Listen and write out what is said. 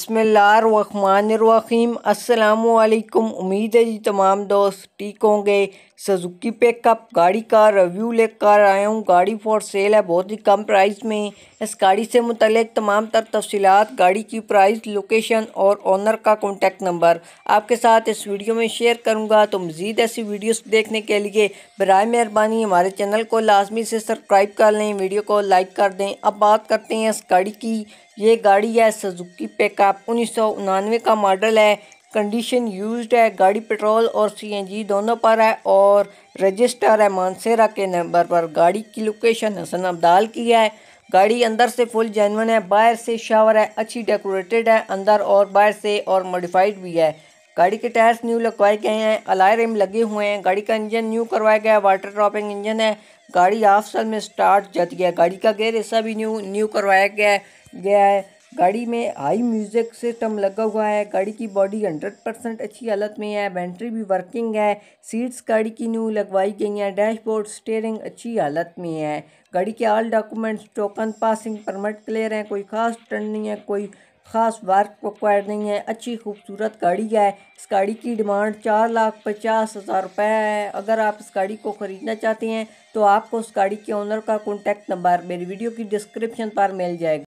बसमीम असलकुम उम्मीद है जी तमाम दोस्त ठीक होंगे सजुकी पिकअप गाड़ी का रिव्यू लेकर आया हूँ गाड़ी फॉर सेल है बहुत ही कम प्राइस में इस गाड़ी से मुतक तमाम तर तफसीत गाड़ी की प्राइस लोकेशन और ऑनर का कॉन्टैक्ट नंबर आपके साथ इस वीडियो में शेयर करूँगा तो मज़ीद ऐसी वीडियोस देखने के लिए बर मेहरबानी हमारे चैनल को लाजमी से सब्सक्राइब कर लें वीडियो को लाइक कर दें अब बात करते हैं इस गाड़ी की ये गाड़ी है सजुकी पिकअप पिकअप उन्नीस सौ उनानवे का मॉडल है कंडीशन यूज्ड है गाड़ी पेट्रोल और सीएनजी दोनों पर है और रजिस्टर है मानसेरा के नंबर पर गाड़ी की लोकेशन हसन अब्दाल की है गाड़ी अंदर से फुल जैनवन है बाहर से शावर है अच्छी डेकोरेटेड है अंदर और बाहर से और मॉडिफाइड भी है गाड़ी के टायर्स न्यू लगवाए गए हैं अलाय रिम लगे हुए हैं गाड़ी का इंजन न्यू करवाया गया है वाटर ड्रॉपिंग इंजन है गाड़ी हाफ साल में स्टार्ट जाती है गाड़ी का गेयर हिस्सा भी न्यू न्यू करवाया गया गया है गाड़ी में हाई म्यूज़िक सिस्टम लगा हुआ है गाड़ी की बॉडी 100 परसेंट अच्छी हालत में है बैटरी भी वर्किंग है सीट्स गाड़ी की न्यू लगवाई गई हैं डैशबोर्ड स्टेयरिंग अच्छी हालत में है गाड़ी के all documents token passing permit clear हैं कोई ख़ास टर्न नहीं है कोई ख़ास वर्क रिक्वायर्ड नहीं है अच्छी खूबसूरत गाड़ी है इस गाड़ी की डिमांड चार लाख पचास हज़ार रुपये है अगर आप इस गाड़ी को ख़रीदना चाहते हैं तो आपको उस गाड़ी के ओनर का कॉन्टैक्ट नंबर मेरी वीडियो की डिस्क्रिप्शन पर मिल जाएगा